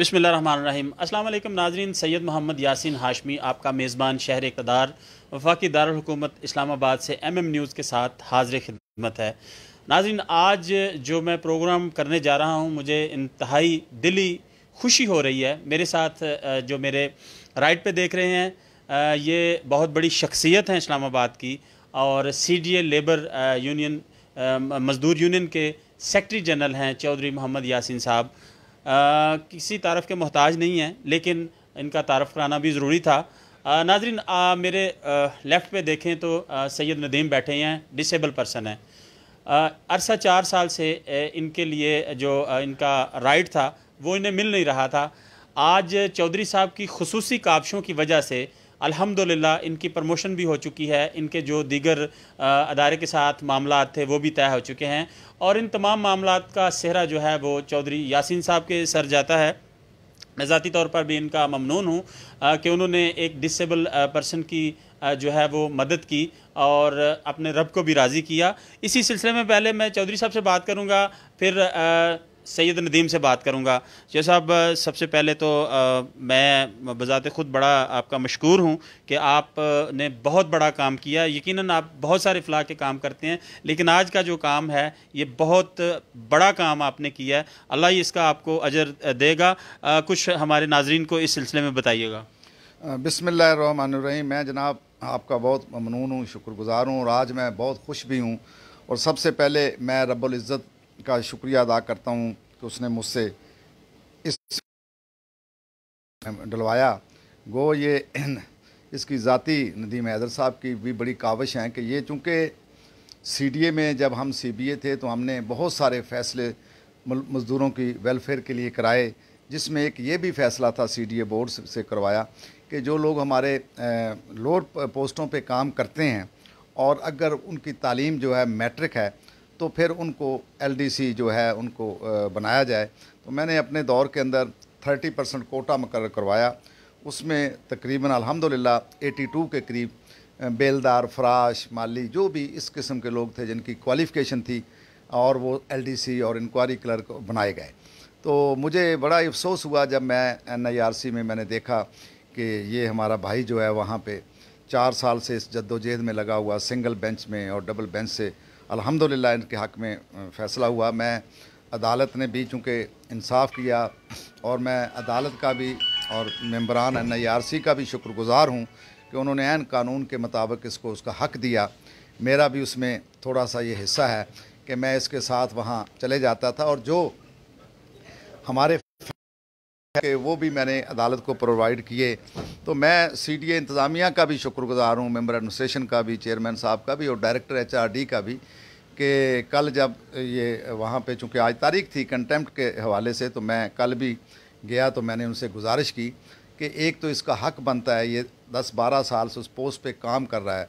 बिसमिल्ल रहीम अल्लाम नाजरीन सैयद मोहम्मद यासिन हाशमी आपका मेज़बान शहर इकदार वफाकी दारकूमत इस्लामाबाद से एम एम न्यूज़ के साथ हाजिर खिदमत है नाजरीन आज जो मैं प्रोग्राम करने जा रहा हूँ मुझे इंतहाई दिली खुशी हो रही है मेरे साथ जो मेरे राइट पर देख रहे हैं ये बहुत बड़ी शख्सियत हैं इस्लामाबाद की और C D A labour union मज़दूर यूनियन के सेक्रटरी जनरल हैं चौधरी मोहम्मद यासिन साहब किसी तारफ़ के मोहताज नहीं हैं लेकिन इनका तारफ़ कराना भी ज़रूरी था नाजरीन आ, मेरे आ, लेफ़्ट पे देखें तो सैयद नदीम बैठे हैं डिसेबल पर्सन हैं अरसा चार साल से ए, इनके लिए जो आ, इनका राइट था वो इन्हें मिल नहीं रहा था आज चौधरी साहब की खसूसी काबशों की वजह से अल्हम्दुलिल्लाह इनकी प्रमोशन भी हो चुकी है इनके जो दीगर अदारे के साथ मामला थे वो भी तय हो चुके हैं और इन तमाम मामला का सेहरा जो है वो चौधरी यासिन साहब के सर जाता है मैं ज़ाती तौर पर भी इनका ममनून हूँ कि उन्होंने एक डिसेबल पर्सन की जो है वो मदद की और अपने रब को भी राज़ी किया इसी सिलसिले में पहले मैं चौधरी साहब से बात करूँगा फिर सैद नदीम से बात करूँगा जय साहब सबसे पहले तो आ, मैं बज़ात ख़ुद बड़ा आपका मशहूर हूँ कि आप ने बहुत बड़ा काम किया यकीनन आप बहुत सारे फलाह के काम करते हैं लेकिन आज का जो काम है ये बहुत बड़ा काम आपने किया है अल्लाह ही इसका आपको अजर देगा आ, कुछ हमारे नाजरन को इस सिलसिले में बताइएगा बिसमीम मैं जनाब आपका बहुत ममनून हूँ शुक्रगुजार हूँ और आज मैं बहुत खुश भी हूँ और सबसे पहले मैं रबुल्ज़त का शुक्रिया अदा करता हूँ कि उसने मुझसे इस डलवाया गो ये इसकी ज़ाती नदीम हैदर साहब की भी बड़ी काविश हैं कि ये चूँकि सीडीए में जब हम सीबीए थे तो हमने बहुत सारे फैसले मज़दूरों की वेलफेयर के लिए कराए जिसमें एक ये भी फैसला था सीडीए बोर्ड से करवाया कि जो लोग हमारे लोअर पोस्टों पे काम करते हैं और अगर उनकी तालीम जो है मैट्रिक है तो फिर उनको एलडीसी जो है उनको बनाया जाए तो मैंने अपने दौर के अंदर 30 परसेंट कोटा मुकर करवाया उसमें तकरीबन अलहमदिल्ला 82 के करीब बेलदार फराश माली जो भी इस किस्म के लोग थे जिनकी क्वालिफ़िकेशन थी और वो एलडीसी और इंक्वायरी क्लर्क बनाए गए तो मुझे बड़ा अफसोस हुआ जब मैं एन में मैंने देखा कि ये हमारा भाई जो है वहाँ पर चार साल से इस जद्दोजहद में लगा हुआ सिंगल बेंच में और डबल बेंच से अल्हम्दुलिल्लाह इनके हक़ में फ़ैसला हुआ मैं अदालत ने भी चूँकि इंसाफ किया और मैं अदालत का भी और मम्बरान एन आई आर सी का भी शुक्रगुज़ार हूँ कि उन्होंने एन कानून के मुताबिक इसको उसका हक़ दिया मेरा भी उसमें थोड़ा सा ये हिस्सा है कि मैं इसके साथ वहाँ चले जाता था और जो हमारे कि वो भी मैंने अदालत को प्रोवाइड किए तो मैं सी डी ए इंतज़ामिया का भी शुक्रगुजार हूँ मेम्बर एडमिनिस्ट्रेशन का भी चेयरमैन साहब का भी और डायरेक्टर एच आर डी का भी कि कल जब ये वहाँ पे चूँकि आज तारीख थी कंटेम्प्ट के हवाले से तो मैं कल भी गया तो मैंने उनसे गुजारिश की कि एक तो इसका हक बनता है ये दस बारह साल से उस पोस्ट पर काम कर रहा है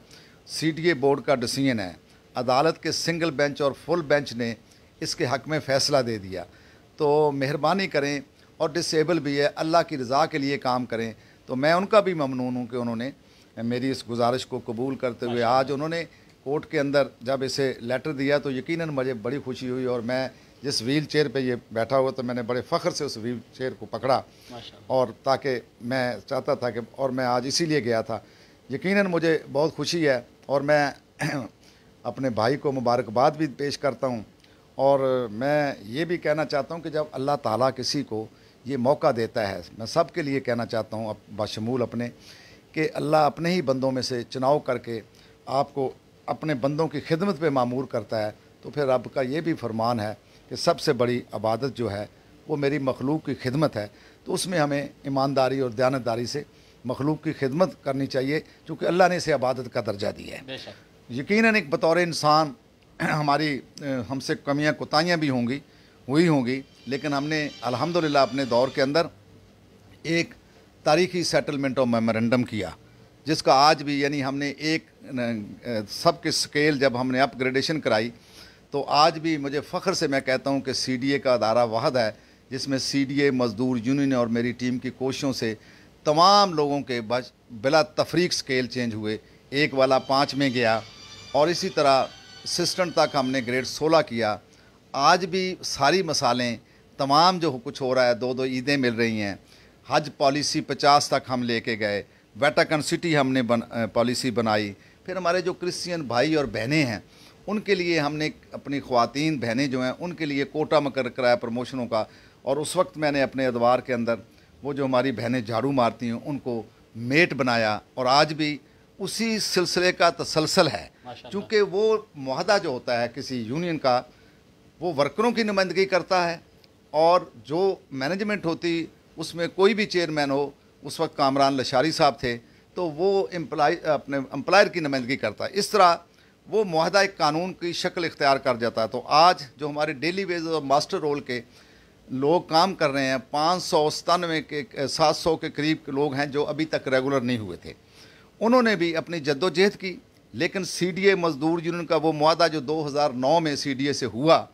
सी डी ए बोर्ड का डिसीजन है अदालत के सिंगल बेंच और फुल बेंच ने इसके हक में फ़ैसला दे दिया तो मेहरबानी करें और डिसेबल भी है अल्लाह की रज़ा के लिए काम करें तो मैं उनका भी ममनून हूँ कि उन्होंने मेरी इस गुजारिश को कबूल करते हुए आज उन्होंने कोर्ट के अंदर जब इसे लेटर दिया तो यकीनन मुझे बड़ी खुशी हुई और मैं जिस व्हील चेयर पर ये बैठा हुआ तो मैंने बड़े फ़ख्र से उस व्हील चेयर को पकड़ा और ताकि मैं चाहता था कि और मैं आज इसीलिए गया था यकीनन मुझे बहुत खुशी है और मैं अपने भाई को मुबारकबाद भी पेश करता हूँ और मैं ये भी कहना चाहता हूँ कि जब अल्लाह ताला किसी को ये मौका देता है मैं सब के लिए कहना चाहता हूँ बशमूल अपने कि अल्लाह अपने ही बंदों में से चुनाव करके आपको अपने बंदों की खिदमत पे मामूर करता है तो फिर रब का ये भी फरमान है कि सबसे बड़ी आबादत जो है वो मेरी मखलूक की खिदमत है तो उसमें हमें ईमानदारी और दयानतदारी से मखलूक की खिदमत करनी चाहिए क्योंकि अल्लाह ने इसे आबादत का दर्जा दिया है यकीन एक बतौर इंसान हमारी हमसे कमियाँ कोताहियाँ भी होंगी हुई होंगी लेकिन हमने अल्हम्दुलिल्लाह अपने दौर के अंदर एक तारीखी सेटलमेंट और मेमोरेंडम किया जिसका आज भी यानी हमने एक सब के स्केल जब हमने अपग्रेडेशन कराई तो आज भी मुझे फ़ख्र से मैं कहता हूँ कि सी का अदारा वाहद है जिसमें सी मज़दूर यूनियन और मेरी टीम की कोशिशों से तमाम लोगों के बच बिला तफरीक स्केल चेंज हुए एक वाला पाँच में गया और इसी तरह सिस्टम तक हमने ग्रेड सोलह किया आज भी सारी मसालें तमाम जो कुछ हो रहा है दो दो ईदें मिल रही हैं हज पॉलिसी पचास तक हम लेके गए वेटाकन सिटी हमने बन, पॉलिसी बनाई फिर हमारे जो क्रिश्चियन भाई और बहनें हैं उनके लिए हमने अपनी खुवान बहनें जो हैं उनके लिए कोटा मकर कराया प्रमोशनों का और उस वक्त मैंने अपने अदवार के अंदर वो जो हमारी बहनें झाड़ू मारती हैं उनको मेट बनाया और आज भी उसी सिलसिले का तसलसल है क्योंकि वो माहदा जो होता है किसी यूनियन का वो वर्करों की नुमाइंदगी करता है और जो मैनेजमेंट होती उसमें कोई भी चेयरमैन हो उस वक्त कामरान लशारी साहब थे तो वो एम्प्लाई अपने एम्प्लायर की नुमाइंदगी करता है इस तरह वो माहदा एक कानून की शक्ल इख्तियार कर जाता है तो आज जो हमारे डेली वेज और मास्टर रोल के लोग काम कर रहे हैं पाँच सौ सतानवे के सात सौ के करीब के लोग हैं जो अभी तक रेगुलर नहीं हुए थे उन्होंने भी अपनी जद्दोजहद की लेकिन सी डी ए मज़दूर यूनियन का वो माहा जो दो हज़ार नौ में सी डी ए से हुआ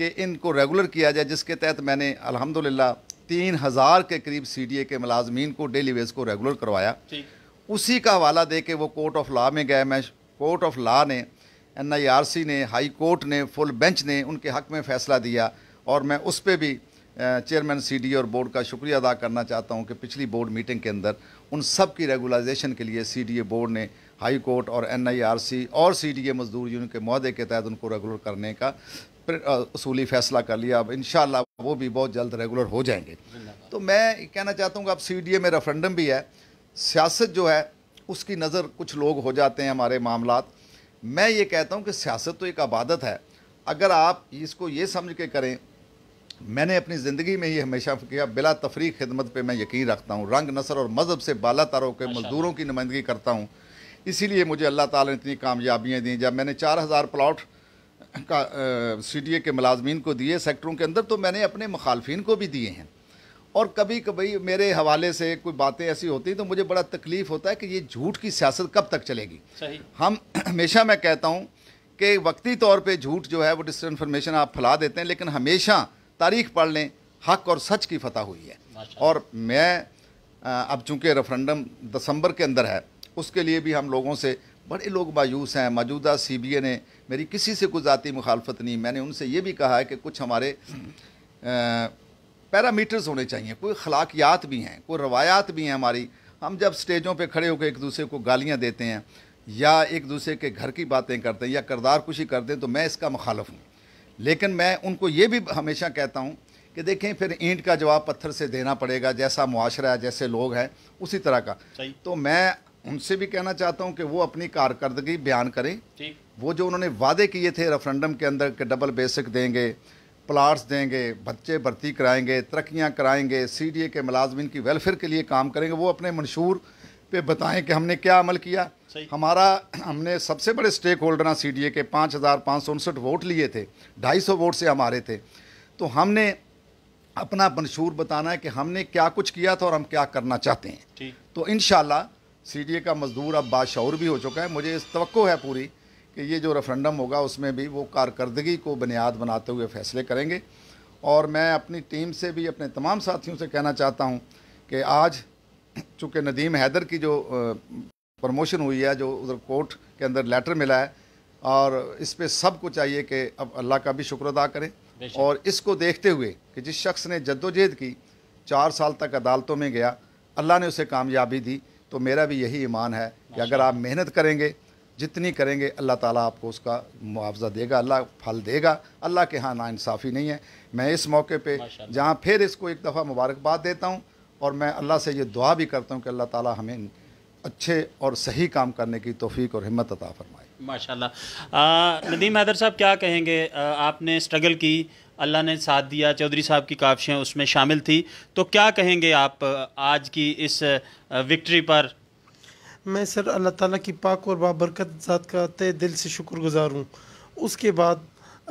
कि इनको रेगुलर किया जाए जिसके तहत मैंने अलहमदिल्ला तीन हज़ार के करीब सी डी ए के मलाजमीन को डेली वेज को रेगुलर करवाया उसी का हवाला दे के वो कोर्ट ऑफ लॉ में गए मैं कोर्ट ऑफ लॉ ने एन आई आर सी ने हाई कोर्ट ने फुल बेंच ने उनके हक में फ़ैसला दिया और मैं उस पर भी चेयरमैन सी डी ए और बोर्ड का शुक्रिया अदा करना चाहता हूँ कि पिछली बोर्ड मीटिंग के अंदर उन सब की रेगुलाइजेशन के लिए सी डी ए बोर्ड ने हाई कोर्ट और एन आई आर सी और सी डी ए मजदूर यूनियन के महदे के तहत उनको रेगुलर करने का असूली फैसला कर लिया अब इन वो भी बहुत जल्द रेगुलर हो जाएंगे तो मैं कहना चाहता हूँ कि अब सी में रेफरेंडम भी है सियासत जो है उसकी नज़र कुछ लोग हो जाते हैं हमारे मामला मैं ये कहता हूँ कि सियासत तो एक आबादत है अगर आप इसको ये समझ के करें मैंने अपनी ज़िंदगी में ही हमेशा किया बिला तफरी खिदमत पर मैं यकीन रखता हूँ रंग नसर और मज़हब से बाला तारों के मज़दूरों की नुमाइंदगी करता हूँ इसीलिए मुझे अल्लाह ताला ने इतनी कामयाबियाँ दी जब मैंने चार हज़ार प्लाट का सी डी ए के मलाजमीन को दिए सेक्टरों के अंदर तो मैंने अपने मुखालफी को भी दिए हैं और कभी कभी मेरे हवाले से कोई बातें ऐसी होती हैं तो मुझे बड़ा तकलीफ़ होता है कि ये झूठ की सियासत कब तक चलेगी हम हमेशा मैं कहता हूँ कि वक्ती तौर पर झूठ जो है वो डिस इन्फॉर्मेशन आप फैला देते हैं लेकिन हमेशा तारीख पढ़ लें हक और सच की फतह हुई है और मैं अब चूँकि रेफरेंडम दिसंबर के अंदर है उसके लिए भी हम लोगों से बड़े लोग मायूस हैं मौजूदा सी बी ए ने मेरी किसी से कोई ज़ाती मुखालफत नहीं मैंने उनसे ये भी कहा है कि कुछ हमारे पैरामीटर्स होने चाहिए कोई खलाकियात भी हैं कोई रवायात भी हैं हमारी हम जब स्टेजों पे खड़े होकर एक दूसरे को गालियाँ देते हैं या एक दूसरे के घर की बातें करते हैं या करदार कुशी करते हैं तो मैं इसका मुखालफ हूँ लेकिन मैं उनको ये भी हमेशा कहता हूँ कि देखें फिर ईंट का जवाब पत्थर से देना पड़ेगा जैसा मुआरा है जैसे लोग हैं उसी तरह का तो मैं उनसे भी कहना चाहता हूं कि वो अपनी कारकर्दगी बयान करें वो जो उन्होंने वादे किए थे रेफरेंडम के अंदर के डबल बेसिक देंगे प्लाट्स देंगे बच्चे भर्ती कराएंगे तरक्याँ कराएंगे सी के मुलाजमन की वेलफेयर के लिए काम करेंगे वो अपने मंशूर पे बताएं कि हमने क्या अमल किया हमारा हमने सबसे बड़े स्टेक होल्डर ना सी के पाँच हज़ार पाँच सौ उनसठ वोट लिए थे ढाई सौ वोट से हमारे थे तो हमने अपना मंशूर बताना है कि हमने क्या कुछ किया था और हम क्या करना चाहते हैं तो इन सीडीए का मजदूर अब बाशूर भी हो चुका है मुझे इस तो है पूरी कि ये जो रेफरेंडम होगा उसमें भी वो कारकर्दगी को बुनियाद बनाते हुए फैसले करेंगे और मैं अपनी टीम से भी अपने तमाम साथियों से कहना चाहता हूँ कि आज चूँकि नदीम हैदर की जो प्रमोशन हुई है जो उधर कोर्ट के अंदर लेटर मिला है और इस पर सब कुछ चाहिए कि अब अल्लाह का भी शुक्र अदा करें और इसको देखते हुए कि जिस शख्स ने जद्दोजहद की चार साल तक अदालतों में गया अल्लाह ने उसे कामयाबी दी तो मेरा भी यही ईमान है कि अगर आप मेहनत करेंगे जितनी करेंगे अल्लाह ताला आपको उसका मुआवजा देगा अल्लाह फल देगा अल्लाह के यहाँ नाानसाफ़ी नहीं है मैं इस मौके पे जहाँ फिर इसको एक दफ़ा मुबारकबाद देता हूँ और मैं अल्लाह से ये दुआ भी करता हूँ कि अल्लाह ताला हमें अच्छे और सही काम करने की तोफ़ी और हिम्मत अता फरमाए माशाल्लाह नदीम हैदर साहब क्या कहेंगे आपने स्ट्रगल की अल्लाह ने साथ दिया चौधरी साहब की काविशें उसमें शामिल थी तो क्या कहेंगे आप आज की इस विक्ट्री पर मैं सर अल्लाह ताला की पाक और बाबरकत ज़ात का तय दिल से शुक्रगुजार हूँ उसके बाद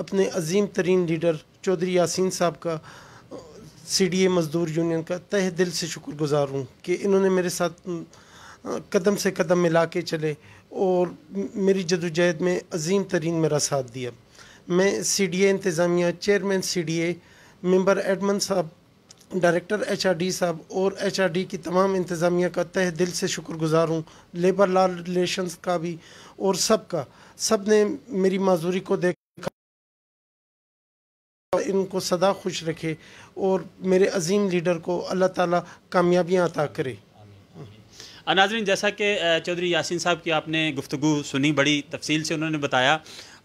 अपने अजीम तरीन लीडर चौधरी यासीन साहब का सी डी ए मज़दूर यूनियन का तह दिल से शुक्रगुजार हूँ कि इन्होंने मेरे साथ कदम से कदम मिला के चले और मेरी जदोजहद में अजीम तरीन मेरा साथ दिया मैं सी डी ए इंतज़ामिया chairman C D A member admin साहब डायरेक्टर एच आर डी साहब और एच आर डी की तमाम इंतज़ामिया का तह दिल से शुक्रगुजार हूँ लेबर लॉ रिलेशन का भी और सब का सब ने मेरी माजूरी को देखा इनको सदा खुश रखे और मेरे अजीम लीडर को अल्लाह ताला कामयाबियाँ अता करे नाजरीन जैसा कि चौधरी यासिन साहब की आपने गुफ्तु सुनी बड़ी तफसील से उन्होंने बताया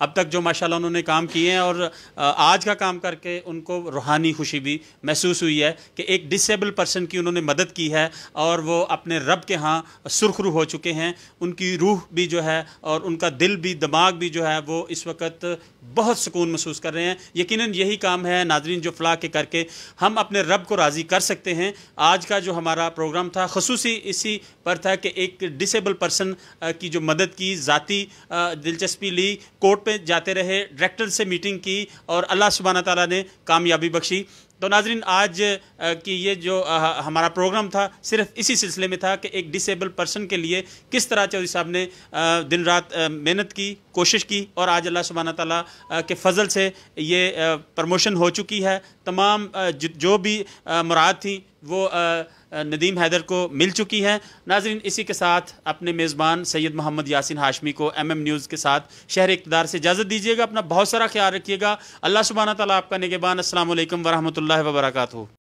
अब तक जो माशाल्लाह उन्होंने काम किए हैं और आज का काम करके उनको रूहानी खुशी भी महसूस हुई है कि एक डिसेबल पर्सन की उन्होंने मदद की है और वो अपने रब के यहाँ सुरखरू हो चुके हैं उनकी रूह भी जो है और उनका दिल भी दिमाग भी जो है वो इस वक्त बहुत सुकून महसूस कर रहे हैं यकीन यही काम है नाजरीन जो फला के करके हम अपने रब को राज़ी कर सकते हैं आज का जो हमारा प्रोग्राम था खसूस इसी पर था कि एक डिसेबल पर्सन की जो मदद की ज़ाती दिलचस्पी ली कोर्ट पे जाते रहे डायरेक्टर से मीटिंग की और अल्लाह सुबहाना तला ने कामयाबी बख्शी तो नाजरीन आज की ये जो हमारा प्रोग्राम था सिर्फ इसी सिलसिले में था कि एक डिसेबल पर्सन के लिए किस तरह चौधरी साहब ने दिन रात मेहनत की कोशिश की और आज अल्लाह सुबहाना ताला के फजल से ये प्रमोशन हो चुकी है तमाम जो भी मुराद थी वो नदीम हैदर को मिल चुकी हैं नाजरीन इसी के साथ अपने मेज़बान सैयद मोहम्मद यासिन हाशमी को एम एम न्यूज़ के साथ शहर इकतदार से इजाज़त दीजिएगा अपना बहुत सारा ख्याल रखिएगा अल्लाह सुबहाना ताली आपका निगेबान असल वरहमल वरहमल वर्का